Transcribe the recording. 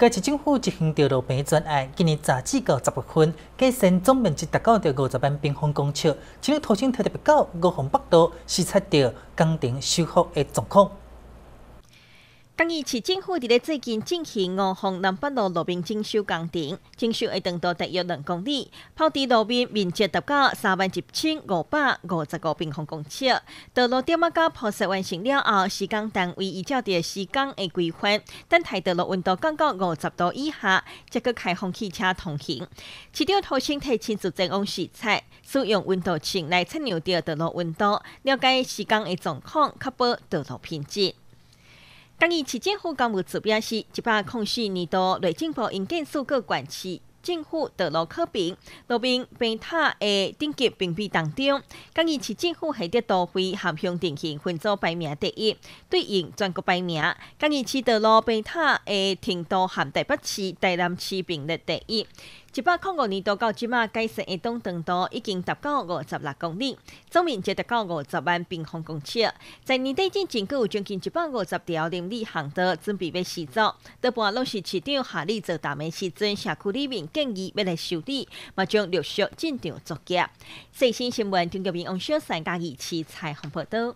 该市政府执行道路平专案，今年截至到十月份，计新总面积达到着五十万平方公尺，今日土星特别到高雄北道视察着工程修复的状况。今义市政府伫咧最近进行五峰南北路路面整修工程，整修会长度大约两公里，抛地路面面积达到三万一千五百五十五平方公尺。道路点啊，到铺设完成了后，施工单位依照着施工的规范，等待道路温度降到五十度以下，才可开放汽车通行。市长头先提前做这项视察，使用温度秤来测量着道路温度，了解施工的状况，确保道路品质。今日市政府公布指标是一百空穴年度内政报硬建收购管区。政府道路口边，路边平塔的等级评比当中，江日市政府还在多会合乡全县分组排名第一，对应全国排名，江日市道路平塔的程度含第八次台南市并列第一。一百零五年多，到即马，改善东长度已经达到五十六公里，总面积达到五十万平方公尺。在年底之前，阁有将近一百五十条林里巷道准备要施作。德化落是市长下令做大门时阵，社区里面建议要来修理，嘛将陆续进场作业。《最新新闻》张国荣黄小三贾二齐彩虹报道。